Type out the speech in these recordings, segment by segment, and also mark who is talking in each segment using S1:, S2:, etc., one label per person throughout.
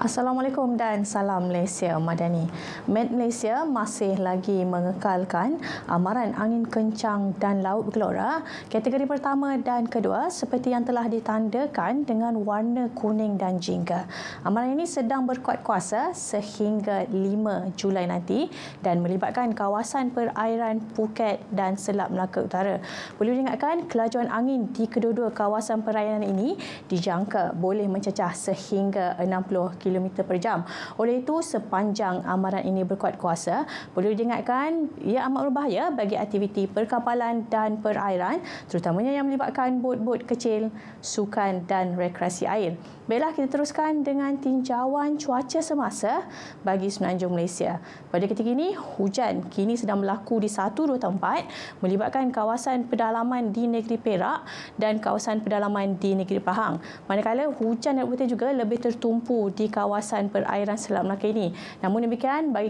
S1: Assalamualaikum dan salam Malaysia Madani. Met Malaysia masih lagi mengekalkan amaran angin kencang dan laut gelora kategori pertama dan kedua seperti yang telah ditandakan dengan warna kuning dan jingga. Amaran ini sedang berkuat kuasa sehingga 5 Julai nanti dan melibatkan kawasan perairan Phuket dan Selat Melaka Utara. Boleh diingatkan kelajuan angin di kedua-dua kawasan perairan ini dijangka boleh mencecah sehingga 60 km km per jam. Oleh itu, sepanjang amaran ini berkuat kuasa, perlu diingatkan ia amat berbahaya bagi aktiviti perkapalan dan perairan terutamanya yang melibatkan bot-bot kecil, sukan dan rekreasi air. Baiklah, kita teruskan dengan tinjauan cuaca semasa bagi Semenanjung Malaysia. Pada ketika ini, hujan kini sedang berlaku di satu dua tempat melibatkan kawasan pedalaman di negeri Perak dan kawasan pedalaman di negeri Pahang. Manakala hujan dan putih juga lebih tertumpu di kawasan kawasan perairan Selat Melaka ini. Namun demikian, bagi,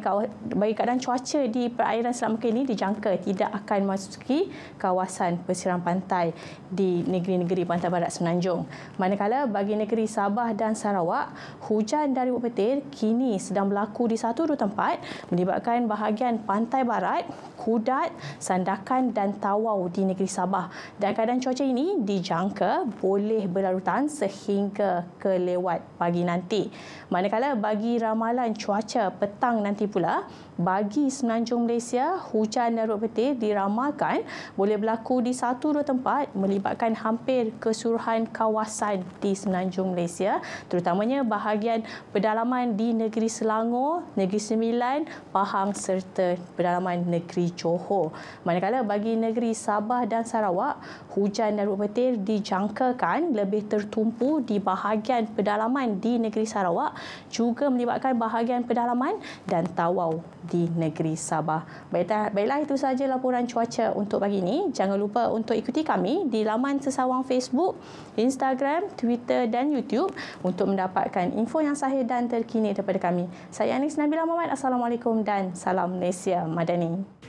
S1: bagi keadaan cuaca di perairan Selat Melaka ini dijangka tidak akan memasuki kawasan pesisiran pantai di negeri-negeri pantai barat Semenanjung. Manakala bagi negeri Sabah dan Sarawak, hujan dari ribut petir kini sedang berlaku di satu dua tempat melibatkan bahagian pantai barat, Kudat, Sandakan dan Tawau di negeri Sabah. Dan keadaan cuaca ini dijangka boleh berlarutan sehingga kelewat pagi nanti. Manakala bagi ramalan cuaca petang nanti pula, bagi semenanjung Malaysia, hujan dan petir diramalkan boleh berlaku di satu dua tempat melibatkan hampir keseluruhan kawasan di semenanjung Malaysia, terutamanya bahagian pedalaman di negeri Selangor, negeri Sembilan, Pahang serta pedalaman negeri Johor. Manakala bagi negeri Sabah dan Sarawak, hujan dan petir dijangkakan lebih tertumpu di bahagian pedalaman di negeri Sarawak juga melibatkan bahagian pedalaman dan Tawau di negeri Sabah. Baiklah, baiklah itu sahaja laporan cuaca untuk pagi ini. Jangan lupa untuk ikuti kami di laman sesawang Facebook, Instagram, Twitter dan YouTube untuk mendapatkan info yang sahih dan terkini daripada kami. Saya Anis Nabila Muhammad. Assalamualaikum dan salam Malaysia Madani.